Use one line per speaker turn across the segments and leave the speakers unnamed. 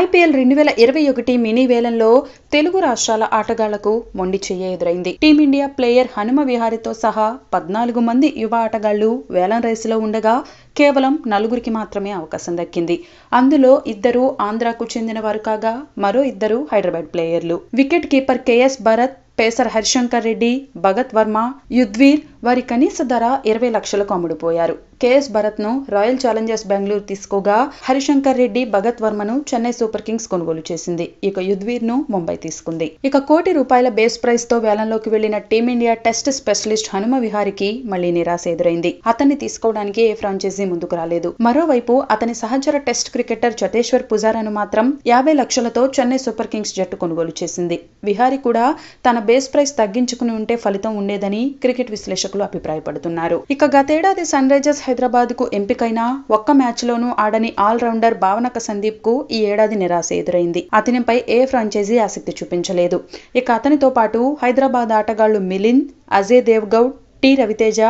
IPL రెండు వేల ఇరవై ఒకటి మినీ వేలంలో తెలుగు రాష్ట్రాల ఆటగాళ్లకు మొండి చెయ్య ఎదురైంది టీమిండియా ప్లేయర్ హనుమ విహారితో సహా పద్నాలుగు మంది యువ ఆటగాళ్లు వేలం రేసులో ఉండగా కేవలం నలుగురికి మాత్రమే అవకాశం దక్కింది అందులో ఇద్దరు ఆంధ్రాకు చెందిన వారు కాగా మరో ఇద్దరు హైదరాబాద్ ప్లేయర్లు wicket keeper KS Bharat pacer Harishankar Reddy Bhagat Varma Yudhvir వారి కనీస ధర ఇరవై లక్షలకు అమ్ముడుపోయారు కేఎస్ భరత్ ను రాయల్ ఛాలెంజర్స్ బెంగళూరు తీసుకోగా హరిశంకర్ రెడ్డి భగత్ వర్మను చెన్నై సూపర్ కింగ్స్ కొనుగోలు చేసింది ఇక యుద్వీర్ ను ముంబై తీసుకుంది ఇక కోటి రూపాయల బేస్ ప్రైస్ తో వేలంలోకి వెళ్లిన టీమిండియా టెస్ట్ స్పెషలిస్ట్ హనుమ విహారికి మళ్లీ నిరాశ ఎదురైంది అతన్ని తీసుకోవడానికి ఏ ఫ్రాంచైజీ ముందుకు రాలేదు మరోవైపు అతని సహచర టెస్ట్ క్రికెటర్ చటేశ్వర్ పుజారాను మాత్రం యాభై లక్షలతో చెన్నై సూపర్ కింగ్స్ జట్టు కొనుగోలు చేసింది విహారీ కూడా తన బేస్ ప్రైస్ తగ్గించుకుని ఉంటే ఫలితం ఉండేదని క్రికెట్ విశ్లేషకులు అభిప్రాయపడుతున్నారు ఇక గతేడాది సన్ రైజర్స్ హైదరాబాద్ కు ఎంపికైన ఒక్క మ్యాచ్ లోనూ ఆడని ఆల్రౌండర్ భావనక సందీప్ కు ఈ ఏడాది నిరాశ ఎదురైంది అతనిపై ఏ ఫ్రాంచైజీ ఆసక్తి చూపించలేదు ఇక అతనితో పాటు హైదరాబాద్ ఆటగాళ్లు మిలింద్ అజయ్ దేవ్గౌడ్ టి రవితేజ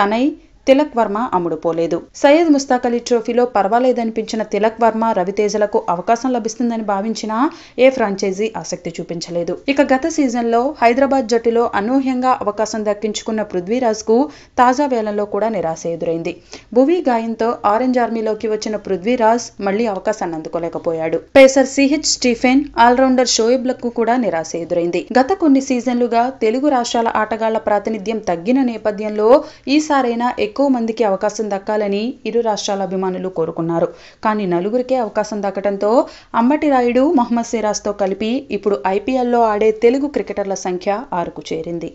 తనై తిలక్ వర్మ అమ్ముడుపోలేదు సయ్యద్ ముస్తాక్ అలీ ట్రోఫీలో పర్వాలేదనిపించిన తిలక్ వర్మ రవితేజలకు అవకాశం లభిస్తుందని భావించినా ఏ ఫ్రాంచైజీ ఆసక్తి చూపించలేదు ఇక గత సీజన్లో హైదరాబాద్ జట్టులో అనూహ్యంగా అవకాశం దక్కించుకున్న పృథ్వీరాజ్ కు తాజా వేలంలో కూడా నిరాశ ఎదురైంది భువి గాయంతో ఆరెంజ్ ఆర్మీలోకి వచ్చిన పృథ్వీరాజ్ మళ్లీ అవకాశాన్ని అందుకోలేకపోయాడు పేసర్ సిహెచ్ స్టీఫెన్ ఆల్రౌండర్ లకు కూడా నిరాశ ఎదురైంది గత కొన్ని సీజన్లుగా తెలుగు రాష్ట్రాల ఆటగాళ్ల ప్రాతినిధ్యం తగ్గిన నేపథ్యంలో ఈసారైనా ఎక్కువ ఎక్కువ మందికి అవకాశం దక్కాలని ఇరు రాష్ట్రాల అభిమానులు కోరుకున్నారు కానీ నలుగురికే అవకాశం దక్కడంతో అంబటి రాయుడు మహమ్మద్ సిరాజ్తో కలిపి ఇప్పుడు ఐపీఎల్లో ఆడే తెలుగు క్రికెటర్ల సంఖ్య ఆరుకు చేరింది